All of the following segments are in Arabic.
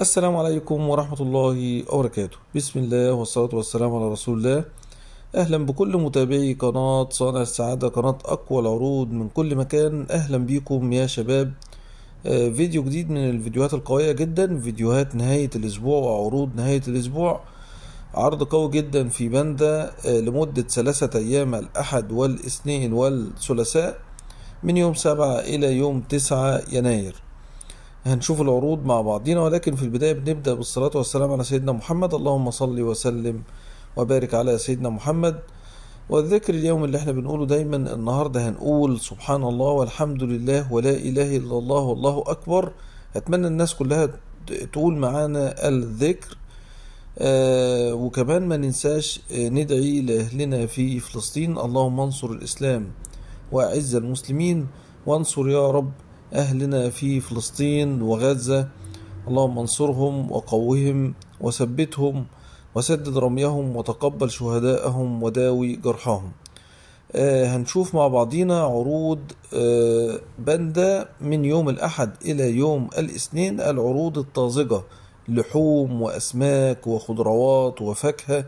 السلام عليكم ورحمة الله وبركاته بسم الله والصلاة والسلام على رسول الله أهلا بكل متابعي قناة صانع السعادة قناة أقوى العروض من كل مكان أهلا بيكم يا شباب آه، فيديو جديد من الفيديوهات القوية جدا فيديوهات نهاية الأسبوع وعروض نهاية الأسبوع عرض قوي جدا في باندا آه، لمدة ثلاثة أيام الأحد والاثنين والثلاثاء من يوم سبعة إلى يوم تسعة يناير هنشوف العروض مع بعضينا ولكن في البداية بنبدأ بالصلاة والسلام على سيدنا محمد اللهم صل وسلم وبارك على سيدنا محمد والذكر اليوم اللي احنا بنقوله دايما النهاردة هنقول سبحان الله والحمد لله ولا إله إلا الله والله أكبر أتمنى الناس كلها تقول معانا الذكر آه وكمان ما ننساش آه، ندعي لأهلنا في فلسطين اللهم انصر الإسلام وأعز المسلمين وانصر يا رب أهلنا في فلسطين وغزة اللهم انصرهم وقوهم وثبتهم وسدد رميهم وتقبل شهداءهم وداوي جرحهم آه هنشوف مع بعضينا عروض آه بندا من يوم الأحد إلى يوم الاثنين العروض الطازجة لحوم وأسماك وخضروات وفاكهة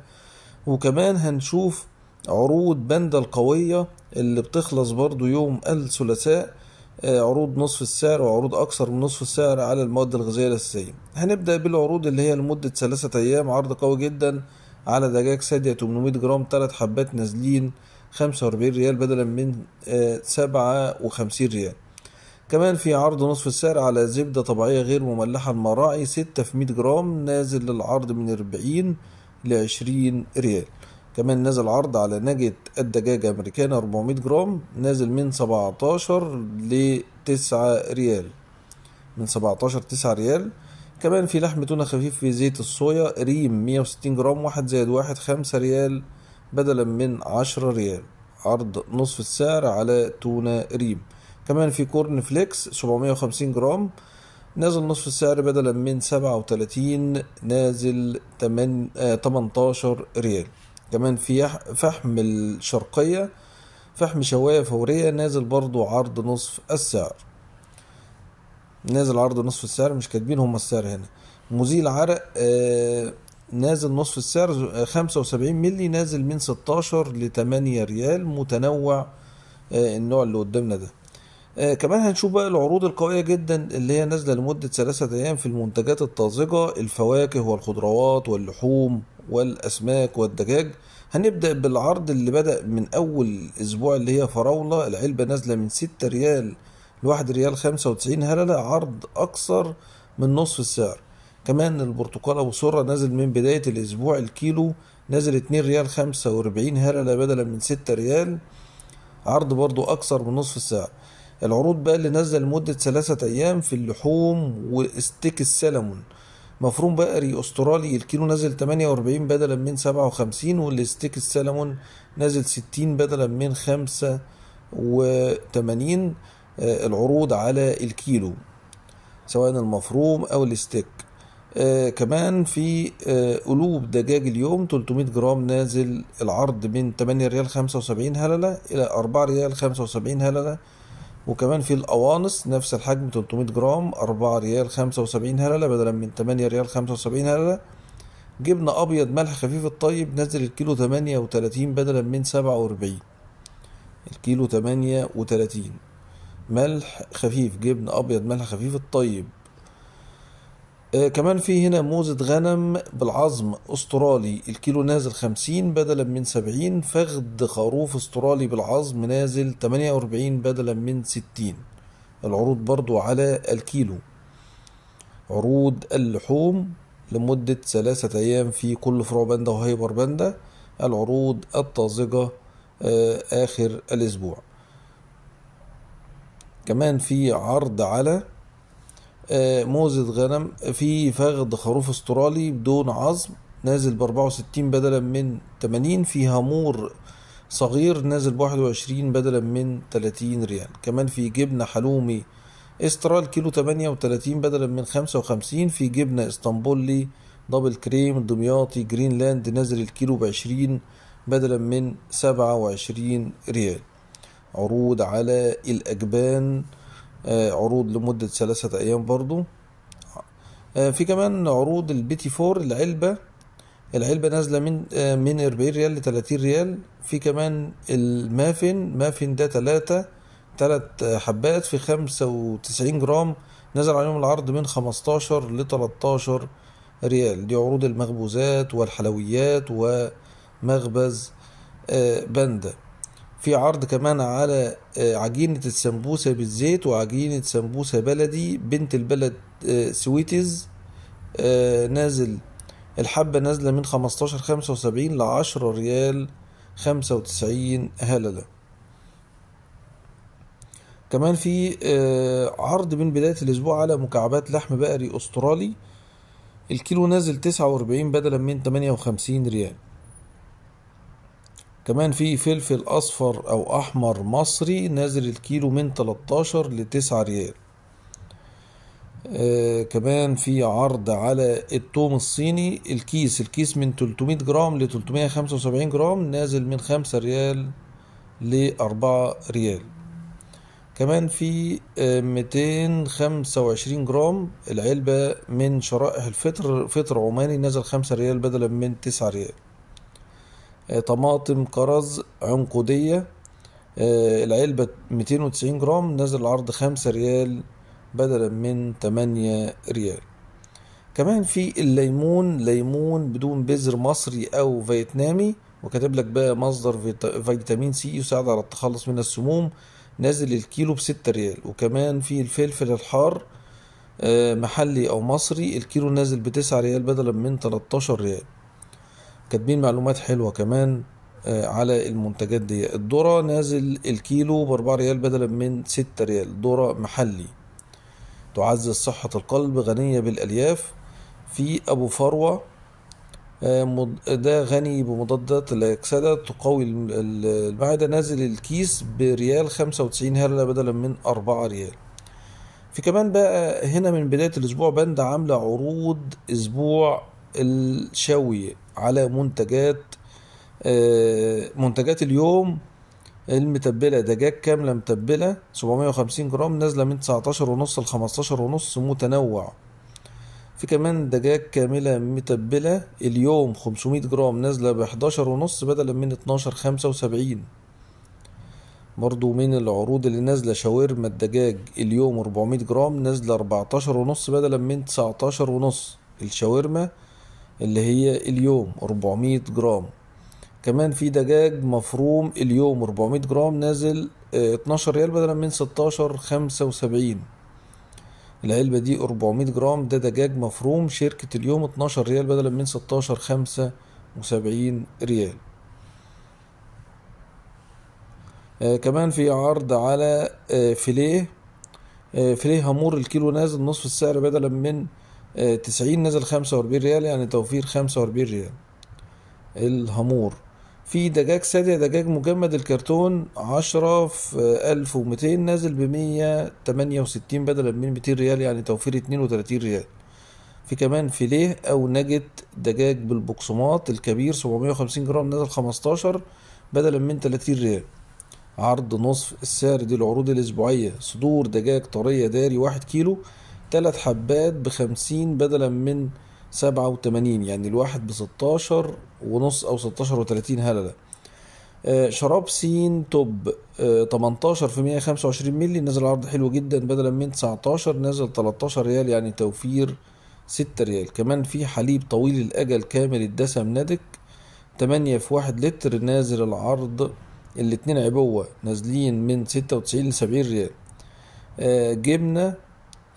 وكمان هنشوف عروض بندا القوية اللي بتخلص برضو يوم الثلاثاء آه، عروض نصف السعر وعروض أكثر من نصف السعر على المواد الغذائية الأساسية هنبدأ بالعروض اللي هي لمدة ثلاثة أيام عرض قوي جدا على دجاج سادية 800 جرام ثلاث حبات نازلين 45 ريال بدلا من 57 آه، ريال كمان في عرض نصف السعر على زبدة طبيعية غير مملحة المراعي 6 في 100 جرام نازل للعرض من 40 ل 20 ريال كمان نازل عرض على نجة الدجاجة أمريكانة 400 جرام نازل من 17 ل 9 ريال من 17 9 ريال كمان في لحم تونة خفيف في زيت الصويا ريم 160 جرام واحد زائد واحد خمسة ريال بدلا من 10 ريال عرض نصف السعر على تونة ريم كمان في كورن فليكس 750 جرام نازل نصف السعر بدلا من 37 نازل 18 آه، ريال كمان في فحم الشرقية فحم شواية فورية نازل برضو عرض نصف السعر نازل عرض نصف السعر مش كاتبين هما السعر هنا مزيل عرق آه، نازل نصف السعر آه، خمسة وسبعين ملي نازل من ستاشر لتمانية ريال متنوع آه، النوع اللي قدامنا ده آه كمان هنشوف بقى العروض القوية جدا اللي هي نازلة لمدة ثلاثة أيام في المنتجات الطازجة الفواكه والخضروات واللحوم والأسماك والدجاج هنبدأ بالعرض اللي بدأ من أول أسبوع اللي هي فراولة العلبة نازلة من ستة ريال لواحد ريال خمسة وتسعين هللة عرض أكثر من نصف السعر كمان البرتقال ابو سره نازل من بداية الأسبوع الكيلو نازل اتنين ريال خمسة وأربعين هللة بدلا من ستة ريال عرض برضو أكثر من نصف السعر العروض بقى اللي نازلة لمدة ثلاثة أيام في اللحوم واستيك السلمون مفروم بقري أسترالي الكيلو نازل 48 بدلا من 57 والستيك السلمون نازل 60 بدلا من 85 آه، العروض على الكيلو سواء المفروم أو الستيك آه كمان في آه قلوب دجاج اليوم 300 جرام نازل العرض من 8 ريال 75 هللة إلى 4 ريال 75 هللة وكمان في القوانص نفس الحجم 300 جرام 4 ريال 75 هلله بدلا من 8 ريال 75 هلله جبنة أبيض ملح خفيف الطيب نزل الكيلو 38 بدلا من 47 الكيلو 38 ملح خفيف جبن أبيض ملح خفيف الطيب آه كمان في هنا موزة غنم بالعظم استرالي الكيلو نازل خمسين بدلا من سبعين فخد خروف استرالي بالعظم نازل تمانية واربعين بدلا من ستين العروض برضو على الكيلو عروض اللحوم لمدة ثلاثة أيام في كل فروع باندا وهيبر باندا العروض الطازجة آه، آخر الأسبوع كمان في عرض على آه، موزة غنم في فخذ خروف استرالي بدون عظم نازل ب 64 بدلا من 80 في هامور صغير نازل ب 21 بدلا من 30 ريال كمان في جبنة حلومي استرال كيلو 38 بدلا من 55 في جبنة اسطنبولي دبل كريم دمياطي جرينلاند نازل الكيلو بعشرين بدلا من سبعة وعشرين ريال عروض على الأجبان آه، عروض لمدة ثلاثة أيام برضو آه، في كمان عروض البيتي فور العلبة العلبة نازلة من آه، من 40 ريال ل 30 ريال في كمان المافن مافن ده تلاتة تلات حبات في خمسة وتسعين جرام نزل عليهم العرض من خمستاشر لتلاتاشر ريال دي عروض المخبوزات والحلويات ومخبز باندا في عرض كمان على آه، عجينة السمبوسة بالزيت وعجينة سمبوسة بلدي بنت البلد آه، سويتز آه، نازل الحبة نازلة من خمستاشر خمسة وسبعين لعشرة ريال خمسة وتسعين هللة كمان في عرض من بداية الأسبوع على مكعبات لحم بقري أسترالي الكيلو نازل تسعة وأربعين بدلا من تمانية وخمسين ريال كمان في فلفل أصفر أو أحمر مصري نازل الكيلو من 13 ل 9 ريال آه كمان في عرض على التوم الصيني الكيس الكيس من 300 جرام ل 375 جرام نازل من 5 ريال ل 4 ريال كمان في آه 225 جرام العلبة من شرائح الفطر فطر عماني نازل 5 ريال بدلا من 9 ريال آه، طماطم كرز عنقودية آه، العلبة 290 جرام نازل العرض خمسة ريال بدلا من تمانية ريال كمان في الليمون ليمون بدون بذر مصري او فيتنامي وكاتب لك بقى مصدر فيتامين سي يساعد على التخلص من السموم نازل الكيلو بستة ريال وكمان في الفلفل الحار آه، محلي او مصري الكيلو نازل بتسعة ريال بدلا من 13 ريال كاتبين معلومات حلوه كمان آه، على المنتجات دي الذرة نازل الكيلو بأربعة ريال بدلا من ستة ريال ذرة محلي تعزز صحة القلب غنية بالألياف في أبو فروة آه، ده غني بمضادات الأكسدة تقوي المعدة نازل الكيس بريال خمسة وتسعين هللة بدلا من أربعة ريال في كمان بقى هنا من بداية الأسبوع بند عاملة عروض أسبوع الشوي على منتجات آه، منتجات اليوم المتبله دجاج كامله متبله 750 جرام نازله من 19 ونص ل 15 ونص متنوع في كمان دجاج كاملة متبلة اليوم 500 جرام نازلة ب 11 ونص بدلا من 12 75 برضو من العروض اللي نازلة شاورما الدجاج اليوم 400 جرام نازلة 14 ونص بدلا من 19 ونص الشاورما اللي هي اليوم 400 جرام كمان في دجاج مفروم اليوم 400 جرام نازل 12 آه، ريال بدلا من 16 75 العلبة دي 400 جرام ده دجاج مفروم شركة اليوم 12 ريال بدلا من 16 75 ريال آه كمان في عرض على آه فيليه آه فيليه هامور الكيلو نازل نصف السعر بدلا من آه آه، تسعين نزل خمسة واربعين ريال يعني توفير خمسة واربعين ريال الهامور في دجاج سادة دجاج مجمد الكرتون عشرة في ألف ومتين نازل بمية تمانية وستين بدلا من ميتين ريال يعني توفير اتنين وتلاتين ريال في كمان فيليه أو نجت دجاج بالبقسماط الكبير سبعمية وخمسين جرام نازل خمستاشر بدلا من تلاتين ريال عرض نصف السعر دي العروض الأسبوعية صدور دجاج طرية داري واحد كيلو تلات حبات بخمسين بدلا من سبعة وتمانين يعني الواحد بستاشر ونص أو ستاشر وتلاتين هللة آه شراب سين توب آه، تمنتاشر في مية خمسة وعشرين مللي نزل عرض حلو جدا بدلا من تسعتاشر نزل تلتاشر ريال يعني توفير ستة ريال كمان في حليب طويل الأجل كامل الدسم نادك تمانية في واحد لتر نازل العرض الاتنين عبوة نازلين من ستة وتسعين لسبعين ريال آه جبنة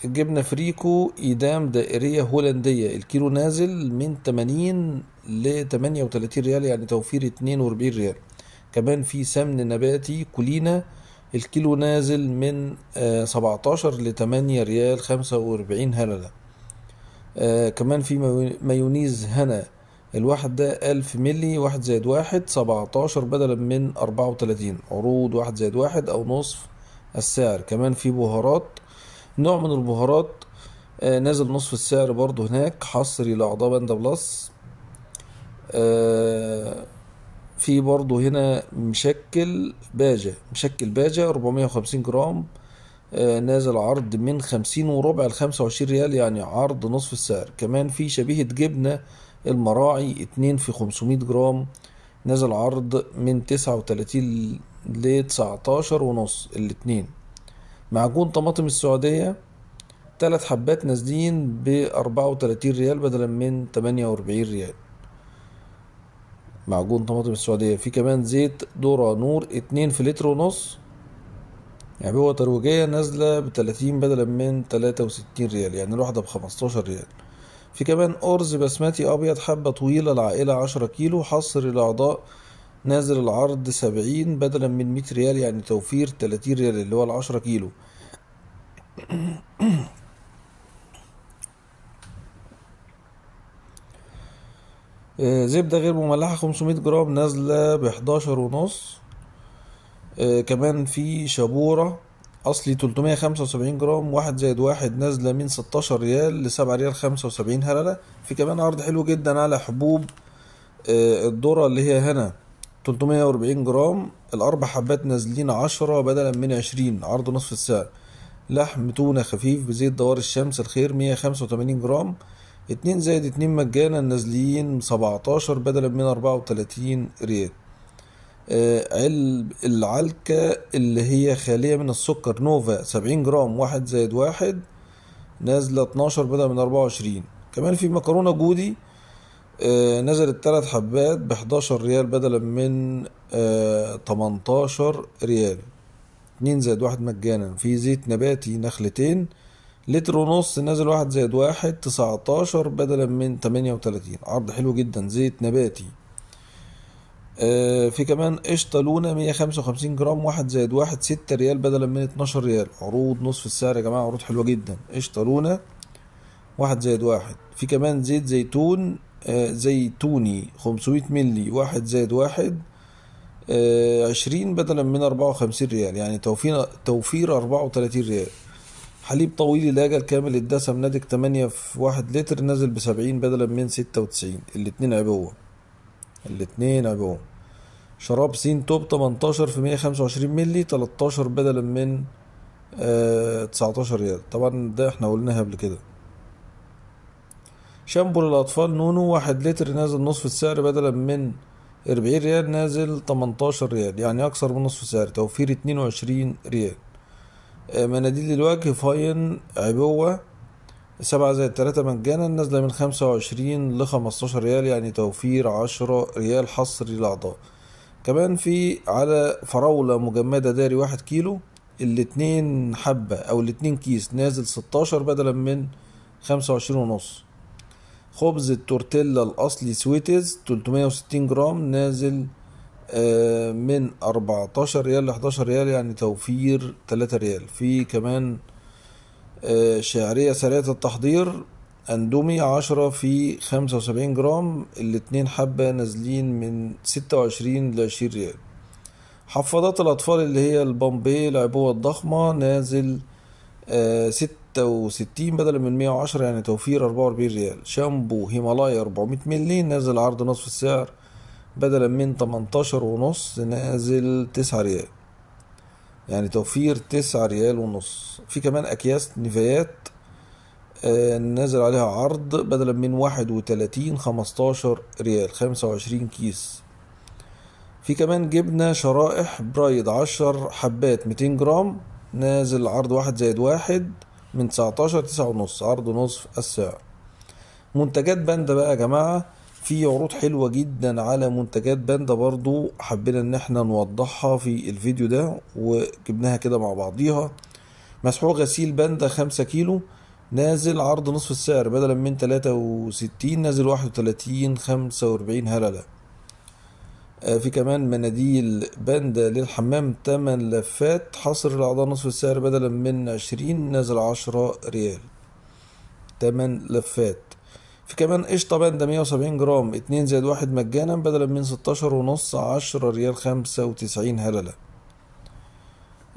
جبنة فريكو إيدام دائرية هولندية الكيلو نازل من 80 ل 38 ريال يعني توفير 42 ريال كمان في سمن نباتي كولينا الكيلو نازل من 17 آه، ل 8 ريال 45 هللة آه كمان في مايونيز هنا الواحد ده ألف ملي واحد زائد واحد سبعتاشر بدلا من أربعة وتلاتين عروض واحد زائد واحد أو نصف السعر كمان في بهارات نوع من البهارات آه نازل نصف السعر برضو هناك حصري لأعضاء باندا بلس آه في برضو هنا مشكل باجة مشكل باجة 450 جرام آه نازل عرض من 50 وربع ل 25 ريال يعني عرض نصف السعر كمان في شبيهة جبنة المراعي 2 في 500 جرام نازل عرض من 39 ل 19 ونص الاتنين معجون طماطم السعودية تلات حبات نازلين بأربعة وتلاتين ريال بدلا من تمانية وأربعين ريال معجون طماطم السعودية في كمان زيت دورة نور اتنين في لتر ونص يعني هو ترويجية نازلة بتلاتين بدلا من تلاتة وستين ريال يعني الواحدة بخمستاشر ريال في كمان أرز بسماتي أبيض حبة طويلة العائلة عشرة كيلو حصر الأعضاء نازل العرض سبعين بدلا من مية ريال يعني توفير تلاتين ريال اللي هو العشرة كيلو آه، زبدة غير مملحة خمسمية جرام نازلة بحداشر ونص آه، كمان في شابورة أصلي تلتمية خمسة وسبعين جرام واحد زائد واحد نازلة من ستاشر ريال لسبعة ريال خمسة وسبعين هللة في كمان عرض حلو جدا على حبوب آه، الذرة اللي هي هنا 340 جرام الأربع حبات نازلين 10 بدلا من 20 عرض نصف السعر لحم تونة خفيف بزيت دوار الشمس الخير 185 جرام 2 زائد 2 مجانا نازلين 17 بدلا من 34 ريال آه، علب العلكة اللي هي خالية من السكر نوفا 70 جرام واحد زائد واحد نازلة 12 بدلا من 24 كمان في مكرونة جودي آه، نزلت ثلاث حبات ب 11 ريال بدلا من 18 آه، ريال اتنين زائد واحد مجانا في زيت نباتي نخلتين لتر ونص نازل واحد زائد واحد تسعتاشر بدلا من تمانية وتلاتين عرض حلو جدا زيت نباتي آه، في كمان قشطة لونة مية خمسة وخمسين جرام واحد زائد واحد ستة ريال بدلا من اتناشر ريال عروض نصف السعر يا جماعة عروض حلوة جدا قشطة لونة واحد زائد واحد في كمان زيت زيتون آه، زي توني 500 مللي واحد زائد واحد آه، عشرين بدلا من أربعة وخمسين ريال يعني توفير توفير أربعة وتلاتين ريال حليب طويل لاجا كامل الدسم ناتج تمانية في واحد لتر نازل بسبعين بدلا من ستة وتسعين الاتنين عبوة الاتنين عبوة شراب سين توب تمنتاشر في مية خمسة وعشرين ملي تلتاشر بدلا من آه، تسعتاشر ريال طبعا ده احنا قلناها قبل كده شامبو للأطفال نونو واحد لتر نازل نصف السعر بدلا من أربعين ريال نازل تمنتاشر ريال يعني أكثر من نصف السعر توفير اتنين وعشرين ريال آه، مناديل الوجه فاين عبوة سبعة زائد تلاتة مجانا نازلة من خمسة وعشرين لخمستاشر ريال يعني توفير عشرة ريال حصري للأعضاء كمان في على فراولة مجمدة داري واحد كيلو الاتنين حبة أو الاتنين كيس نازل ستاشر بدلا من خمسة وعشرين ونص خبز التورتيلا الأصلي سويتز 360 جرام نازل آه، من 14 ريال ل 11 ريال يعني توفير 3 ريال في كمان آه، شعرية سريعة التحضير أندومي 10 في 75 جرام الاتنين حبة نازلين من 26 ل 20 ريال حفاضات الأطفال اللي هي البامبي العبوة الضخمة نازل آه، ستة وستين بدلا من مية وعشرة يعني توفير أربعة وأربعين ريال شامبو هيمالايا أربعمية ملي نازل عرض نصف السعر بدلا من تمنتاشر ونص نازل تسعة ريال يعني توفير تسعة ريال ونص في كمان أكياس نفايات آه، نازل عليها عرض بدلا من واحد وتلاتين خمستاشر ريال خمسة وعشرين كيس في كمان جبنا شرائح برايد عشر حبات ميتين جرام نازل عرض واحد زائد واحد من 19 تسعة ونص عرض نصف السعر منتجات باندا بقى يا جماعة في عروض حلوة جدا على منتجات باندا برضو حبينا ان احنا نوضحها في الفيديو ده وجبناها كده مع بعضيها مسحوق غسيل باندا خمسة كيلو نازل عرض نصف السعر بدلا من تلاتة وستين نازل واحد وتلاتين خمسة واربعين هللة آه، في كمان مناديل باندا للحمام 8 لفات حصر الأعضاء نصف السعر بدلا من 20 نازل 10 ريال 8 لفات في كمان قشطة باندا 170 جرام 2 زائد 1 مجانا بدلا من 16 ونص 10 ريال 95 هللة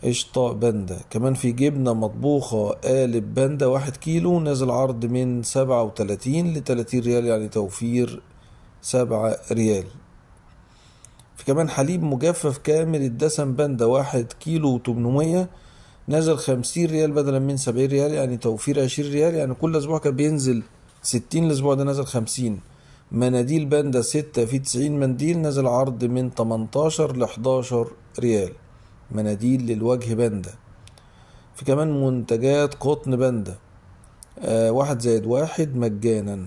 قشطة باندا كمان في جبنة مطبوخة قالب باندا 1 كيلو نازل عرض من 37 ل 30 ريال يعني توفير 7 ريال في كمان حليب مجفف كامل الدسم باندا واحد كيلو وتمنمية نزل خمسين ريال بدلا من سبعين ريال يعني توفير عشرين ريال يعني كل أسبوع كان بينزل ستين الأسبوع ده نزل خمسين مناديل باندا ستة في تسعين منديل نزل عرض من تمنتاشر لحداشر ريال مناديل للوجه باندا في كمان منتجات قطن باندا آه واحد زائد واحد مجانا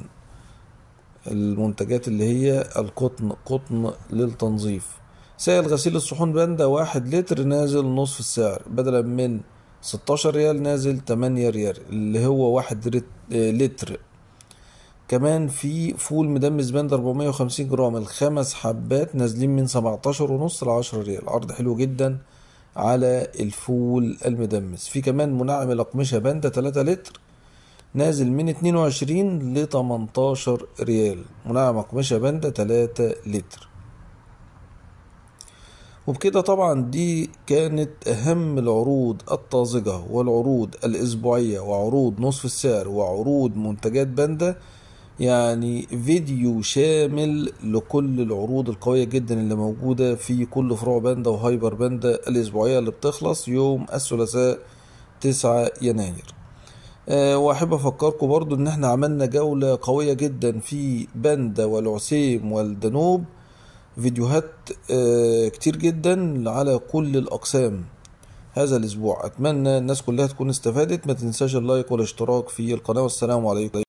المنتجات اللي هي القطن قطن للتنظيف سائل غسيل الصحون باندا واحد لتر نازل نصف السعر بدلا من 16 ريال نازل 8 ريال اللي هو واحد لتر كمان في فول مدمس باندا 450 جرام الخمس حبات نازلين من 17 ونص ل 10 ريال عرض حلو جدا على الفول المدمس في كمان منعم الأقمشة باندا 3 لتر نازل من 22 ل 18 ريال مناعم اقمشه باندا 3 لتر وبكده طبعا دي كانت أهم العروض الطازجة والعروض الأسبوعية وعروض نصف السعر وعروض منتجات باندا يعني فيديو شامل لكل العروض القوية جدا اللي موجودة في كل فروع باندا وهايبر باندا الأسبوعية اللي بتخلص يوم الثلاثاء 9 يناير آه، واحب افكركم برضو ان احنا عملنا جولة قوية جدا في بندا والعسيم والدنوب فيديوهات آه، كتير جدا على كل الاقسام هذا الاسبوع اتمنى الناس كلها تكون استفادت ما تنساش اللايك والاشتراك في القناة والسلام عليكم